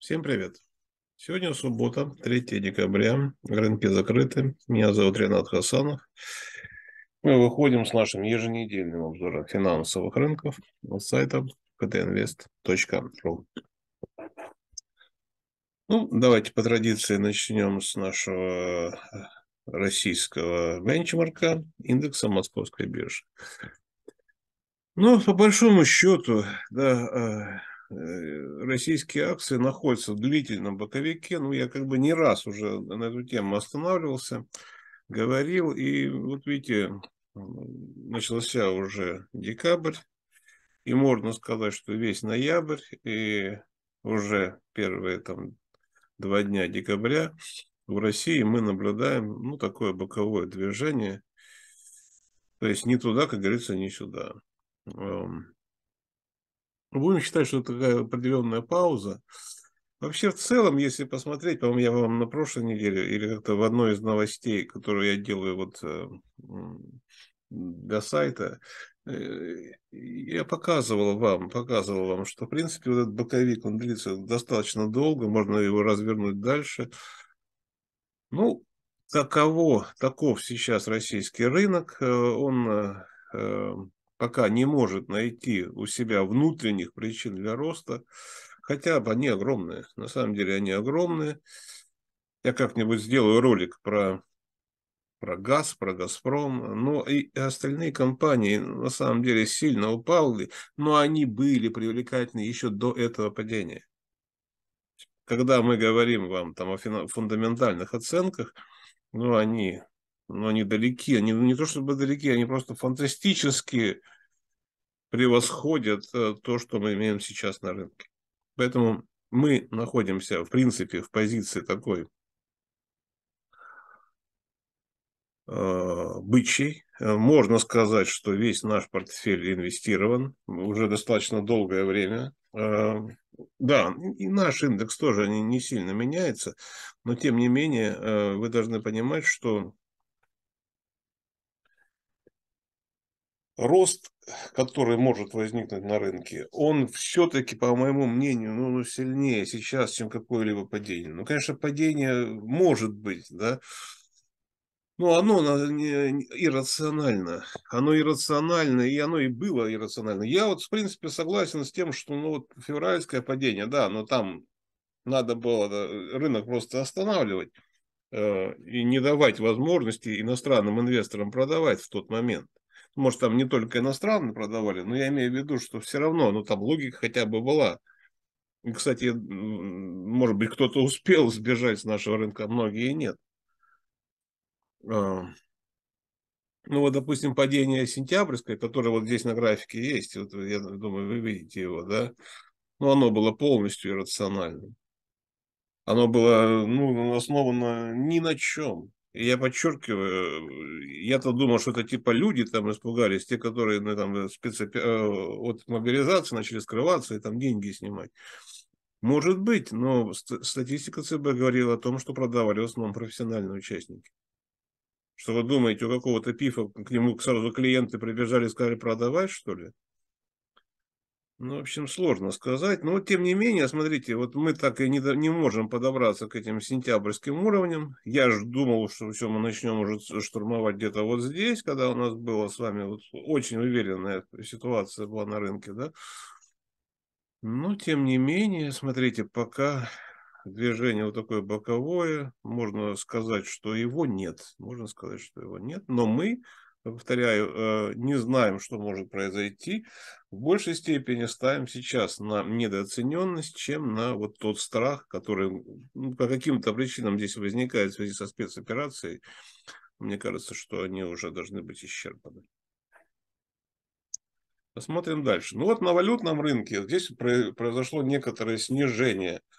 Всем привет! Сегодня суббота, 3 декабря, рынки закрыты. Меня зовут Ренат Хасанов. Мы выходим с нашим еженедельным обзором финансовых рынков на сайта ktinvest.ru. Ну, давайте по традиции начнем с нашего э, российского бенчмарка индекса Московской биржи. Ну, по большому счету, да, э, Э, российские акции находятся в длительном боковике. Ну, я как бы не раз уже на эту тему останавливался, говорил. И вот видите, начался уже декабрь. И можно сказать, что весь ноябрь и уже первые там два дня декабря в России мы наблюдаем ну, такое боковое движение. То есть не туда, как говорится, не сюда. Будем считать, что это такая определенная пауза. Вообще, в целом, если посмотреть, по-моему, я вам на прошлой неделе или как-то в одной из новостей, которую я делаю вот э, для сайта, э, я показывал вам, показывал вам, что, в принципе, вот этот боковик, он длится достаточно долго, можно его развернуть дальше. Ну, таково, таков сейчас российский рынок, э, он пока не может найти у себя внутренних причин для роста, хотя бы они огромные, на самом деле они огромные. Я как-нибудь сделаю ролик про, про газ, про Газпром, но и остальные компании на самом деле сильно упали, но они были привлекательны еще до этого падения. Когда мы говорим вам там о фундаментальных оценках, ну, они но они далеки, они не то чтобы далеки, они просто фантастически превосходят э, то, что мы имеем сейчас на рынке. Поэтому мы находимся, в принципе, в позиции такой э, бычий. Э, можно сказать, что весь наш портфель инвестирован уже достаточно долгое время. да, и наш индекс тоже не, сильно меняется, но тем не менее вы должны понимать, что рост, который может возникнуть на рынке, он все-таки, по моему мнению, ну, ну, сильнее сейчас, чем какое-либо падение. Ну, конечно, падение может быть, да, но оно, оно не, иррационально. Оно иррационально, и оно и было иррационально. Я вот, в принципе, согласен с тем, что ну, вот февральское падение, да, но там надо было рынок просто останавливать э, и не давать возможности иностранным инвесторам продавать в тот момент. Может, там не только иностранные продавали, но я имею в виду, что все равно, ну, там логика хотя бы была. И, Кстати, может быть, кто-то успел сбежать с нашего рынка, а многие нет. А, ну вот, допустим, падение сентябрьское, которое вот здесь на графике есть, вот э, я думаю, вы видите его, да? Ну, оно было полностью иррациональным. Оно было ну, основано ни на чем я подчеркиваю, я-то думал, что это типа люди там испугались, те, которые ну, там, э, спецопи... Э, от мобилизации начали скрываться и там деньги снимать. Может быть, но статистика ЦБ говорила о том, что продавали в основном профессиональные участники. Что вы думаете, у какого-то пифа к нему сразу клиенты прибежали и сказали продавать, что ли? Ну, в общем, сложно сказать. Но, тем не менее, смотрите, вот мы так и не, не можем подобраться к этим сентябрьским уровням. Я же думал, что все, мы начнем уже штурмовать где-то вот здесь, когда у нас было с вами вот очень уверенная ситуация была на рынке, да. Но, тем не менее, смотрите, пока движение вот такое боковое, можно сказать, что его нет. Можно сказать, что его нет, но мы повторяю, э, не знаем, что может произойти, в большей степени ставим сейчас на недооцененность, чем на вот тот страх, который ну, по каким-то причинам здесь возникает в связи со спецоперацией. Мне кажется, что они уже должны быть исчерпаны. Посмотрим дальше. Ну вот на валютном рынке здесь произошло некоторое снижение –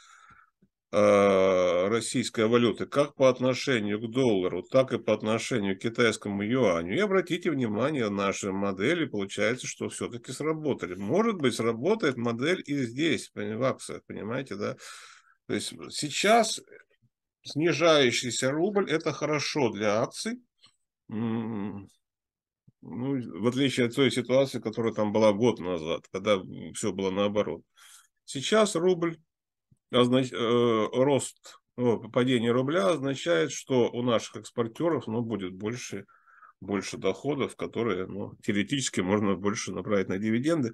Э, российской валюты как по отношению к доллару, так и по отношению к китайскому юаню. И обратите внимание, наши модели, получается, что все-таки сработали. Может быть, сработает модель и здесь, в акциях, понимаете, да? То есть сейчас снижающийся рубль – это хорошо для акций, ну, в отличие от той ситуации, которая там была год назад, когда все было наоборот. Сейчас рубль означ... Э, рост падение рубля означает, что у наших экспортеров ну, будет больше, больше доходов, которые ну, теоретически можно больше направить на дивиденды.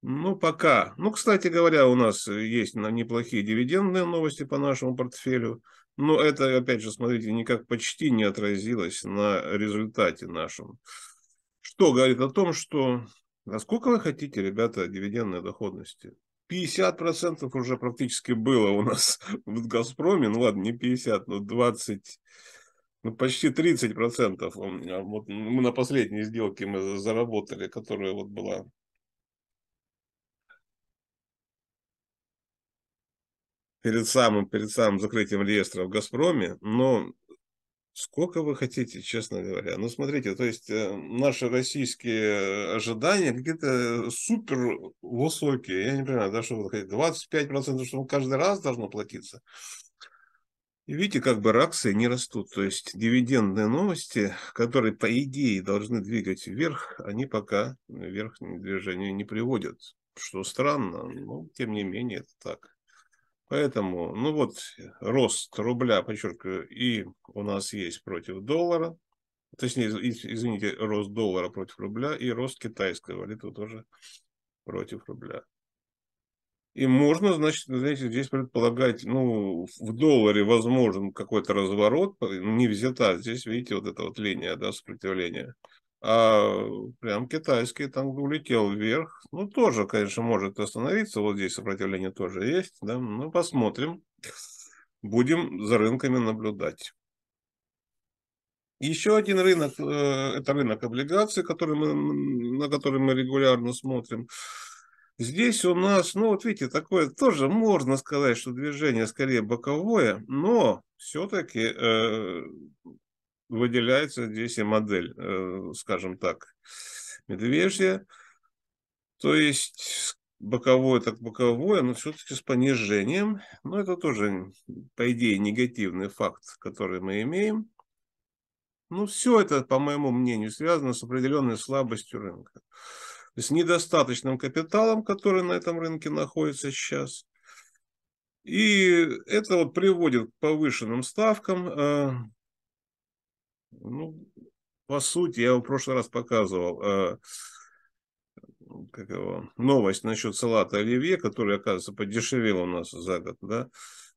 Ну, пока. Ну, кстати говоря, у нас есть неплохие дивидендные новости по нашему портфелю. Но это, опять же, смотрите, никак почти не отразилось на результате нашем. Что говорит о том, что... А сколько вы хотите, ребята, дивидендной доходности? 50% уже практически было у нас в «Газпроме». Ну ладно, не 50, но 20, ну почти 30%. А вот мы на последней сделке мы заработали, которая вот была перед самым, перед самым закрытием реестра в «Газпроме». Но Сколько вы хотите, честно говоря. Ну, смотрите, то есть э, наши российские э, ожидания какие-то супер высокие. Я не понимаю, да, что вы хотите. 25%, что он каждый раз должно платиться. И видите, как бы акции не растут. То есть дивидендные новости, которые, по идее, должны двигать вверх, они пока вверх движение не приводят. Что странно, но тем не менее это так. Поэтому, ну вот, рост рубля, подчеркиваю, и у нас есть против доллара, точнее, извините, рост доллара против рубля и рост китайской валюты тоже против рубля. И можно, значит, знаете, здесь предполагать, ну, в долларе возможен какой-то разворот, э, не взята здесь, видите, вот эта вот линия, да, сопротивления а прям китайский там улетел вверх. Ну, тоже, конечно, может остановиться. Вот здесь сопротивление тоже есть. Да? Ну, посмотрим. Будем за рынками наблюдать. Еще один рынок, э, это рынок облигаций, который мы, на который мы регулярно смотрим. Здесь у нас, ну вот видите, такое тоже можно сказать, что движение скорее боковое, но все-таки э, выделяется здесь и модель, э, скажем так, медвежья. То есть боковое так боковое, но все-таки с понижением. Но это тоже, по идее, негативный факт, который мы имеем. Ну, все это, по моему мнению, связано с определенной слабостью рынка. То есть недостаточным капиталом, который на этом рынке находится сейчас. И это вот приводит к повышенным ставкам, э, ну, по сути, я в прошлый раз показывал э, как его, новость насчет салата оливье, который, оказывается, подешевел у нас за год, да,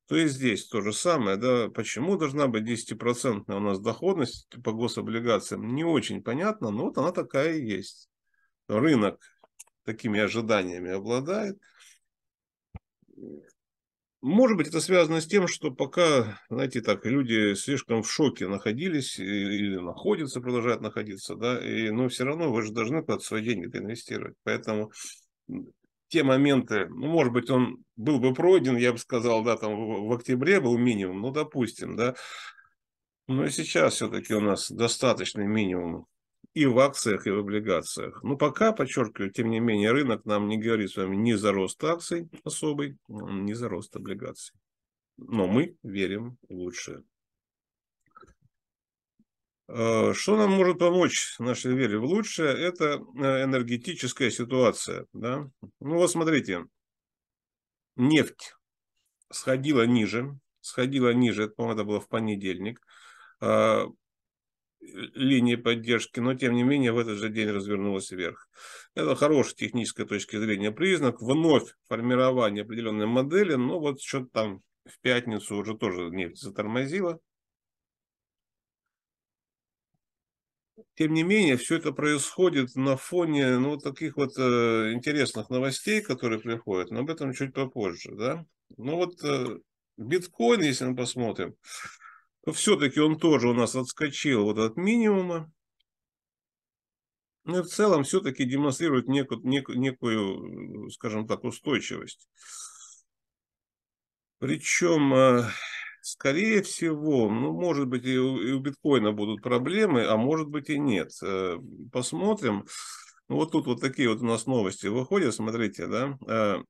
то и здесь то же самое, да, почему должна быть 10% у нас доходность по гособлигациям, не очень понятно, но вот она такая и есть. Рынок такими ожиданиями обладает, может быть, это связано с тем, что пока, знаете, так, люди слишком в шоке находились или находятся, продолжают находиться, да, и, но все равно вы же должны под свои деньги инвестировать. Поэтому те моменты, ну, может быть, он был бы пройден, я бы сказал, да, там в октябре был минимум, ну, допустим, да, но и сейчас все-таки у нас достаточный минимум и в акциях, и в облигациях. Но пока, подчеркиваю, тем не менее, рынок нам не говорит с вами ни за рост акций особый, ни за рост облигаций. Но мы верим в лучшее. А, что нам может помочь нашей вере в лучшее, это э, энергетическая ситуация. Да? Ну вот смотрите, нефть сходила ниже, сходила ниже, это, по-моему, это было в понедельник. А, линии поддержки, но тем не менее в этот же день развернулась вверх. Это хороший технической точки зрения признак. Вновь формирование определенной модели, но вот что-то там в пятницу уже тоже нефть затормозила. Тем не менее, все это происходит на фоне ну, таких вот э, интересных новостей, которые приходят, но об этом чуть попозже. Да? Ну вот э, биткоин, если мы посмотрим, все-таки он тоже у нас отскочил вот от минимума. Но ну в целом все-таки демонстрирует некую, некую, некую, э, скажем так, устойчивость. Причем, э, скорее всего, ну, может быть, и у, и у биткоина будут проблемы, а может быть и нет. Э, посмотрим. Ну, вот тут вот такие вот у нас новости выходят, смотрите, да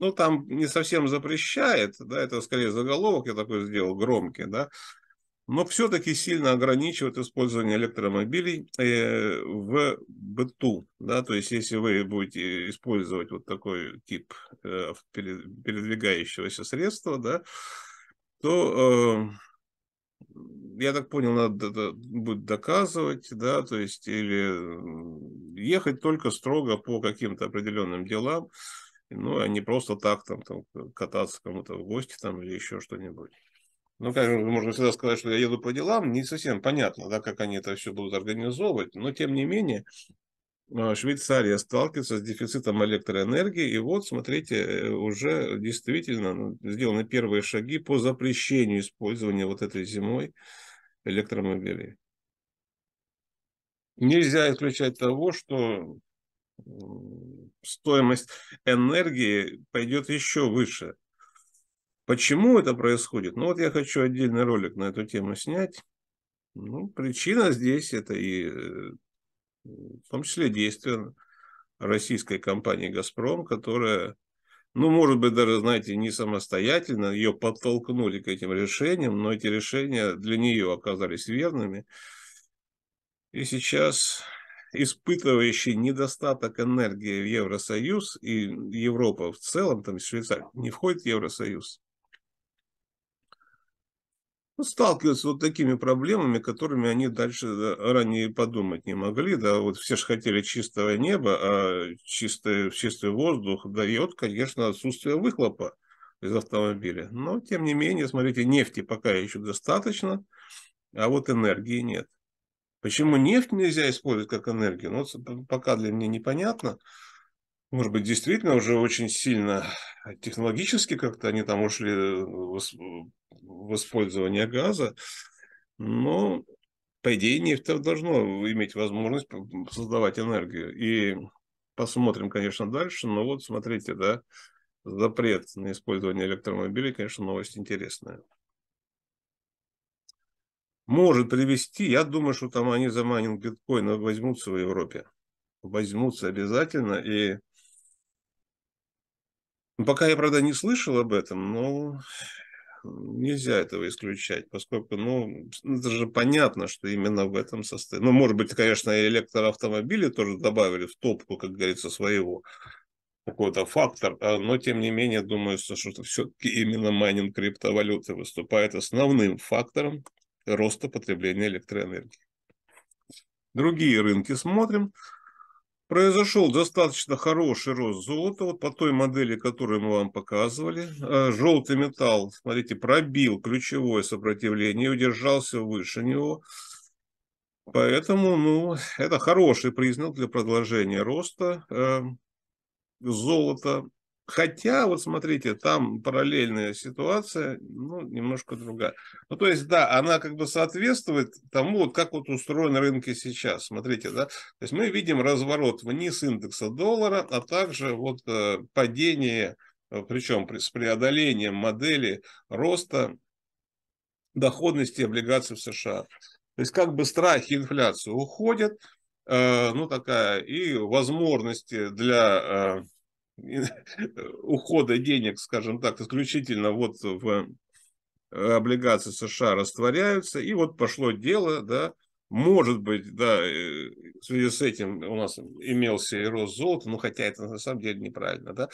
ну, там не совсем запрещает, да, это скорее заголовок я такой сделал громкий, да, но все-таки сильно ограничивает использование электромобилей э, в быту, да, то есть если вы будете использовать вот такой тип э, передвигающегося средства, да, то э, я так понял, надо будет доказывать, да, то есть или ехать только строго по каким-то определенным делам, ну, а не просто так там, там э, кататься кому-то в гости там или еще что-нибудь. Ну, как можно всегда сказать, что я еду по делам, не совсем понятно, да, как они это все будут организовывать, но тем не менее а, Швейцария сталкивается с дефицитом электроэнергии, и вот, смотрите, э, уже действительно ну, сделаны первые шаги по запрещению использования вот этой зимой электромобилей. Нельзя исключать того, что стоимость энергии пойдет еще выше. Почему это происходит? Ну вот я хочу отдельный ролик на эту тему снять. Ну, причина здесь это и э, в том числе действия российской компании «Газпром», которая, ну, может быть, даже, знаете, не самостоятельно, ее подтолкнули к этим решениям, но эти решения для нее оказались верными. И сейчас испытывающий недостаток энергии в Евросоюз и Европа в целом, там Швейцария, не входит в Евросоюз, ну, сталкиваются вот такими проблемами, которыми они дальше ранее подумать не могли. Да, вот все же хотели чистого неба, а чистый, чистый воздух дает, конечно, отсутствие выхлопа из автомобиля. Но, тем не менее, смотрите, нефти пока еще достаточно, а вот энергии нет. Почему нефть нельзя использовать как энергию? Ну, пока для меня непонятно. Может быть, действительно уже очень сильно технологически как-то они там ушли э, в использование газа. Но, по идее, нефть должно иметь возможность создавать энергию. И посмотрим, конечно, дальше. Но вот смотрите, да, запрет на использование электромобилей, конечно, новость интересная может привести, я думаю, что там они за майнинг биткоина возьмутся в Европе. Возьмутся обязательно. И ну, пока я, правда, не слышал об этом, но нельзя этого исключать, поскольку, ну, это же понятно, что именно в этом состоит. Ну, может быть, конечно, электроавтомобили тоже добавили в топку, как говорится, своего какой-то фактор, а, но тем не менее думаю, что все-таки именно майнинг криптовалюты выступает основным фактором, роста потребления электроэнергии. Другие рынки смотрим. Произошел достаточно хороший рост золота, вот по той модели, которую мы вам показывали. Э, желтый металл, смотрите, пробил ключевое сопротивление, удержался выше него. Поэтому, ну, это хороший признак для продолжения роста э, золота Хотя, вот смотрите, там параллельная ситуация, ну, немножко другая. Ну, то есть, да, она как бы соответствует тому, вот как вот устроены рынки сейчас. Смотрите, да, то есть мы видим разворот вниз индекса доллара, а также вот э, падение, э, причем с преодолением модели роста доходности облигаций в США. То есть как бы страхи инфляции уходят, э, ну, такая, и возможности для... Э, Э, ухода денег, скажем так, исключительно вот в э, облигации США растворяются, и вот пошло дело, да, может быть, да, э, в связи с этим у нас имелся и рост золота, но хотя это на самом деле неправильно, да,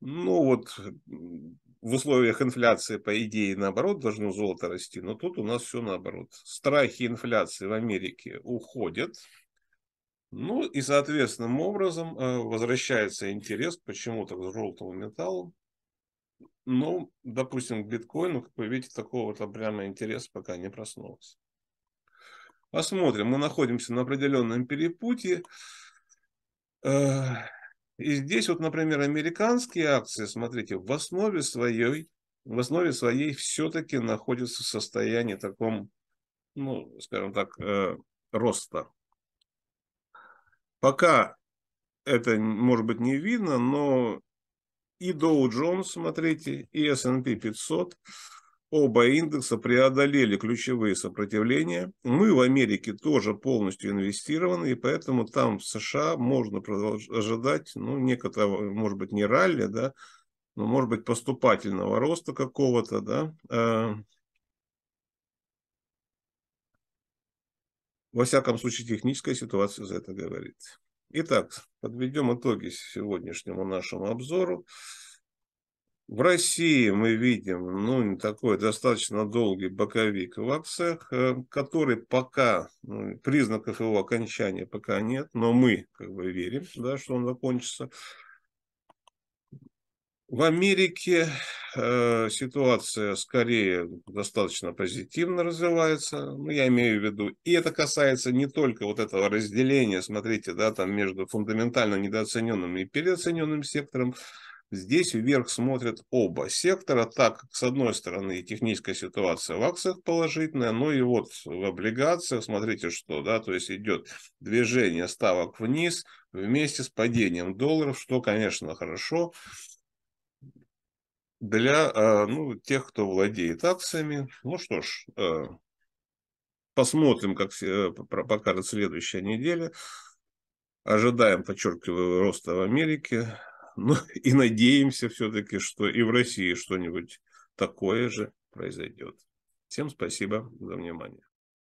ну, вот в условиях инфляции, по идее, наоборот, должно золото расти, но тут у нас все наоборот. Страхи инфляции в Америке уходят, ну и соответственным образом э, возвращается интерес почему-то к желтому металлу. Ну, допустим, к биткоину, как вы видите, такого вот прямо интереса пока не проснулся. Посмотрим. Мы находимся на определенном перепутье. И здесь вот, например, американские акции, смотрите, в основе своей, в основе своей все-таки находится в состоянии таком, ну, скажем так, э, роста. Пока это, может быть, не видно, но и Dow Jones, смотрите, и S&P 500, оба индекса преодолели ключевые сопротивления. Мы в Америке тоже полностью инвестированы, и поэтому там в США можно ожидать, ну, некоторого, может быть, не ралли, да, но, может быть, поступательного роста какого-то, да, а, Во всяком случае, техническая ситуация за это говорит. Итак, подведем итоги сегодняшнему нашему обзору. В России мы видим, ну, такой достаточно долгий боковик в акциях, э, который пока, ну, признаков его окончания пока нет, но мы как бы верим, да, что он закончится. В Америке э, ситуация скорее достаточно позитивно развивается, ну, я имею в виду, и это касается не только вот этого разделения, смотрите, да, там между фундаментально недооцененным и переоцененным сектором, Здесь вверх смотрят оба сектора, так как, с одной стороны, техническая ситуация в акциях положительная, но и вот в облигациях, смотрите, что, да, то есть идет движение ставок вниз вместе с падением долларов, что, конечно, хорошо для а, ну, тех, кто владеет акциями. Ну что ж, э, посмотрим, как э, покажет следующая неделя. Ожидаем, подчеркиваю, роста в Америке. Ну и надеемся все-таки, что и в России что-нибудь такое же произойдет. Всем спасибо за внимание.